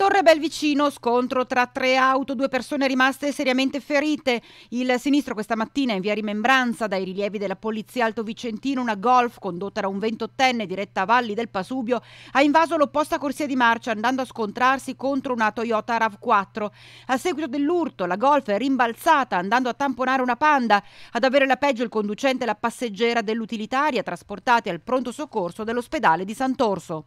Torre Belvicino, scontro tra tre auto, due persone rimaste seriamente ferite. Il sinistro questa mattina in via Rimembranza dai rilievi della polizia Alto Vicentino, una golf condotta da un 28enne diretta a Valli del Pasubio, ha invaso l'opposta corsia di marcia andando a scontrarsi contro una Toyota RAV4. A seguito dell'urto la golf è rimbalzata andando a tamponare una panda. Ad avere la peggio il conducente e la passeggera dell'utilitaria trasportati al pronto soccorso dell'ospedale di Sant'Orso.